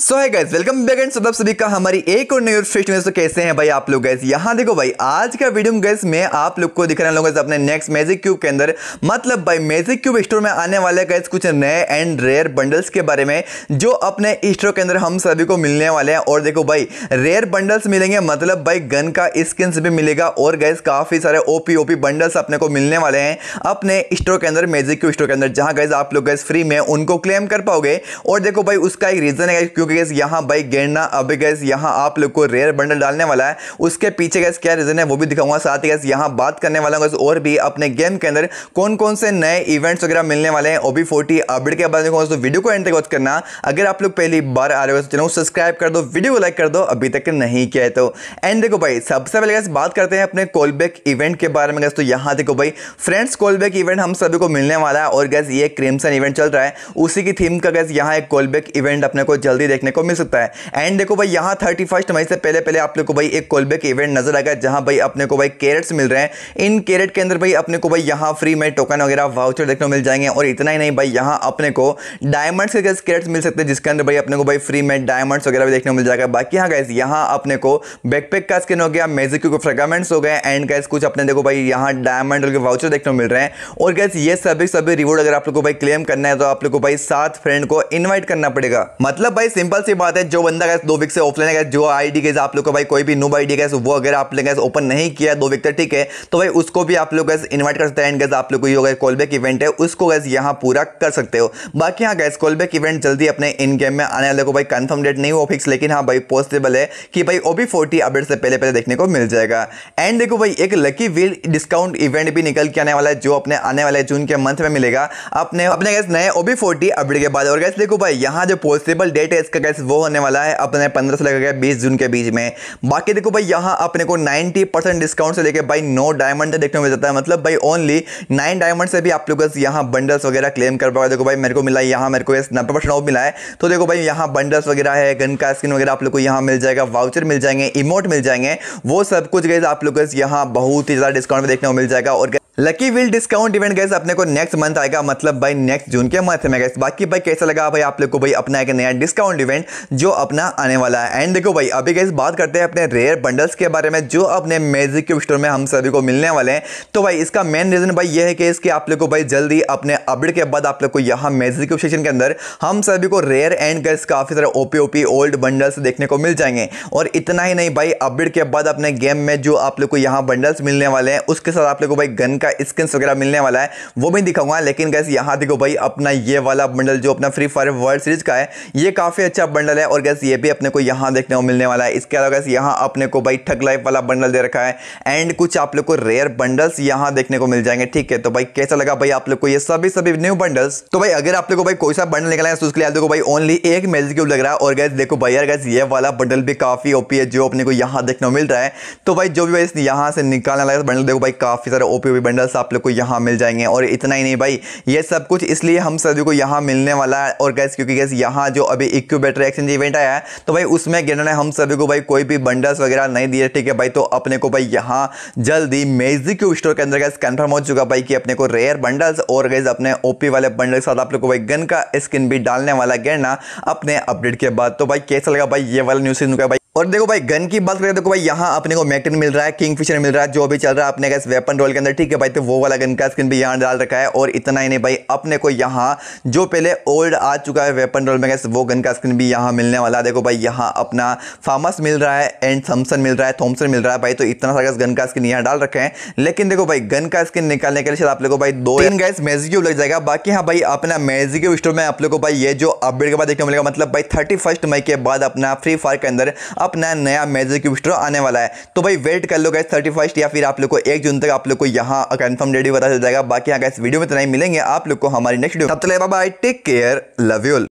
सो है guys welcome back and सदब सभी का हमारी एक और न्यू फ्रेश न्यूज तो कैसे हैं भाई आप लोग गैस यहाँ देखो भाई आज का वीडियो में गैस मैं आप लोग को दिखाने लोग अपने नेक्स्ट मैजिक क्यूब के अंदर मतलब भाई मैजिक क्यूब स्टोर में आने वाले गैस कुछ नए एंड रेयर बंडल्स के बारे में जो अपने स्टोर के अंदर हम सभी को मिलने वाले हैं और देखो भाई रेयर बंडल्स मिलेंगे मतलब भाई गन का स्किन भी मिलेगा और गैस काफ़ी सारे ओपी ओपी बंडल्स अपने को मिलने वाले हैं अपने स्टोर के अंदर मैजिक क्यूब स्टोर के अंदर जहाँ गैस आप लोग गैस फ्री में उनको क्लेम कर पाओगे और देखो भाई उसका एक रीज़न है क्योंकि क्योंकि गैस यहाँ बाइक गिरना अभी गैस यहाँ आप लोग को रेयर बंडल डालने वाला है उसके पीछे गैस क्या रीज़न है वो भी दिखाऊंगा साथ ही गैस यहाँ बात करने वाला हूँ और भी अपने गेम के अंदर कौन कौन से नए इवेंट्स वगैरह मिलने वाले हैं ओबी फोर्टी अपडेट के बाद दोस्तों वीडियो को एंड तक वॉच करना अगर आप लोग पहली बार आ रहे हो तो चैनल सब्सक्राइब कर दो वीडियो को लाइक कर दो अभी तक नहीं किया है तो एंड देखो भाई सबसे पहले गैस बात करते हैं अपने कॉलबैक इवेंट के बारे में गैस तो यहाँ देखो भाई फ्रेंड्स कॉलबैक इवेंट हम सभी को मिलने वाला है और गैस ये क्रिमसन इवेंट चल रहा है उसी की थीम का गैस यहाँ एक कॉलबैक इवेंट अपने को जल्दी देखने को मिल सकता है एंड देखो भाई यहाँ थर्टी फर्स्ट मई से पहले पहले आप लोग को भाई एक कोलबेक इवेंट नजर आएगा जहाँ भाई अपने को भाई कैरेट्स मिल रहे हैं इन कैरेट के अंदर भाई अपने को भाई यहाँ फ्री में टोकन वगैरह वाउचर देखने को मिल जाएंगे और इतना ही नहीं भाई यहाँ अपने को डायमंड्स के कैरेट्स मिल सकते हैं जिसके अंदर भाई अपने को भाई फ्री में डायमंड्स वगैरह भी देखने को मिल जाएगा बाकी हाँ गैस यहाँ अपने को बैकपैक का स्किन हो गया मेजिक के फ्रेगामेंट्स हो गए एंड गैस कुछ अपने देखो भाई यहाँ डायमंड के वाउचर देखने को मिल रहे हैं और गैस ये सभी सभी रिवॉर्ड अगर आप लोग को भाई क्लेम करना है तो आप लोग को भाई सात फ्रेंड को इन्वाइट करना पड़ेगा मतलब भाई सिंपल सी बात है जो बंदा गैस दो वीक से ऑफलाइन है जो आई डी आप लोग को भाई कोई भी नो आईडी डी वो अगर आप लोग गैस ओपन नहीं किया दो वीक तक ठीक है तो भाई उसको भी आप लोग गैस इन्वाइट कर सकते हैं गैस आप लोग को ये कॉल बैक इवेंट है उसको गैस यहाँ पूरा कर सकते हो बाकी हाँ गैस कॉल बैक इवेंट जल्दी अपने इन गेम में आने वाले को भाई कन्फर्म डेट नहीं हो फिक्स लेकिन हाँ भाई पॉसिबल है कि भाई वो भी फोर्टी अपडेट से पहले पहले देखने को मिल जाएगा एंड देखो भाई एक लकी व्हील डिस्काउंट इवेंट भी निकल के आने वाला है जो अपने आने वाले जून के मंथ में मिलेगा अपने अपने गैस नए ओबी फोर्टी अपडेट के बाद और गैस देखो भाई यहाँ जो पॉसिबल डेट है इसका गैस वो होने वाला है अपने पंद्रह से लेकर लगेगा बीस जून के बीच में बाकी देखो भाई यहाँ अपने को नाइन्टी परसेंट डिस्काउंट से लेकर भाई नो डायमंड देखने को मिल जाता है मतलब भाई ओनली नाइन डायमंड से भी आप लोग यहाँ बंडल्स वगैरह क्लेम कर पाओगे देखो भाई मेरे को मिला यहाँ मेरे को नब्बे परसेंट ऑफ मिला है तो देखो भाई यहाँ बंडल्स वगैरह है गन का स्किन वगैरह आप लोग को यहाँ मिल जाएगा वाउचर मिल जाएंगे इमोट मिल जाएंगे वो सब कुछ गैस आप लोग यहाँ बहुत ही ज़्यादा डिस्काउंट में देखने को मिल जाएगा और lucky wheel discount event guys अपने को नेक्स्ट मंथ आएगा मतलब भाई नेक्स्ट जून के मंथ में गैस बाकी भाई कैसा लगा भाई आप लोग को भाई अपना एक नया डिस्काउंट इवेंट जो अपना आने वाला है एंड देखो भाई अभी गैस बात करते हैं अपने रेयर बंडल्स के बारे में जो अपने मेजिक क्यूब स्टोर में हम सभी को मिलने वाले हैं तो भाई इसका मेन रीजन भाई ये है कि इसके आप लोग को भाई जल्दी अपने अपडेट के बाद आप लोग को यहाँ मेजिक क्यूब सेशन के अंदर हम सभी को रेयर एंड गैस काफ़ी सारे ओपी ओपी ओल्ड बंडल्स देखने को मिल जाएंगे और इतना ही नहीं भाई अपडेट के बाद अपने गेम में जो आप लोग को यहाँ बंडल्स मिलने वाले हैं उसके साथ आप लोग को भाई गन का का स्किन्स वगैरह मिलने वाला है वो भी दिखाऊंगा लेकिन गैस यहाँ देखो भाई अपना ये वाला बंडल जो अपना फ्री फायर वर्ल्ड सीरीज का है ये काफ़ी अच्छा बंडल है और गैस ये भी अपने को यहाँ देखने को मिलने वाला है इसके अलावा गैस यहाँ अपने को भाई ठग लाइफ वाला बंडल दे रखा है एंड कुछ आप लोग को रेयर बंडल्स यहाँ देखने को मिल जाएंगे ठीक है तो भाई कैसा लगा भाई आप लोग को ये सभी सभी न्यू बंडल्स तो भाई अगर आप लोग को भाई कोई सा बंडल निकला है तो उसके लिए आप लोग भाई ओनली एक मेल क्यूब लग रहा है और गैस देखो भाई यार गैस ये वाला बंडल भी काफ़ी ओपी है जो अपने को यहाँ देखने को मिल रहा है तो भाई जो भी भाई यहाँ से निकालने लगा बंडल देखो भाई काफ़ी सारे ओपी ओपी बंडल कैंडल्स आप लोग को यहाँ मिल जाएंगे और इतना ही नहीं भाई ये सब कुछ इसलिए हम सभी को यहाँ मिलने वाला है और गैस क्योंकि गैस यहाँ जो अभी इक्यूबेटर एक्सचेंज इवेंट आया है तो भाई उसमें गिरना हम सभी को भाई कोई भी बंडल्स वगैरह नहीं दिए ठीक है भाई तो अपने को भाई यहाँ जल्दी मेजी क्यूब स्टोर के अंदर गैस कन्फर्म हो चुका भाई कि अपने को रेयर बंडल्स और गैस अपने ओपी वाले बंडल के साथ आप लोग को भाई गन का स्किन भी डालने वाला गिरना अपने अपडेट के बाद तो भाई कैसा लगा भाई ये वाला न्यूज़ का और देखो भाई गन की बात करें देखो भाई यहाँ अपने को मैकटिन मिल रहा है किंग फिशर मिल रहा है जो भी चल रहा है अपने का इस वेपन रोल के अंदर ठीक है भाई तो वो वाला गन का स्क्रीन भी यहाँ डाल रखा है और इतना ही नहीं भाई अपने को यहाँ जो पहले ओल्ड आ चुका है वेपन रोल में गैस वो गन का स्क्रीन भी यहाँ मिलने वाला है देखो भाई यहाँ अपना फार्मस मिल रहा है एंड थम्सन मिल रहा है थॉम्सन मिल रहा है भाई तो इतना सारा गन का स्क्रीन यहाँ डाल रखे हैं लेकिन देखो भाई गन का स्क्रीन निकालने के लिए आप लोग भाई दो इन गैस मेजिक्यू लग जाएगा बाकी हाँ भाई अपना मेजिक्यू स्टोर में आप लोग को भाई ये जो अपडेट के बाद देखने मिलेगा मतलब भाई थर्टी मई के बाद अपना फ्री फायर के अंदर अपना नया मेजर क्यूब स्टोर आने वाला है तो भाई वेट कर लो गैस थर्टी फर्स्ट या फिर आप लोग को एक जून तक आप लोग को यहाँ कन्फर्म डेट भी पता चल जाएगा बाकी यहाँ इस वीडियो में तो नहीं मिलेंगे आप लोग को हमारी नेक्स्ट वीडियो तब तक bye take care love you'll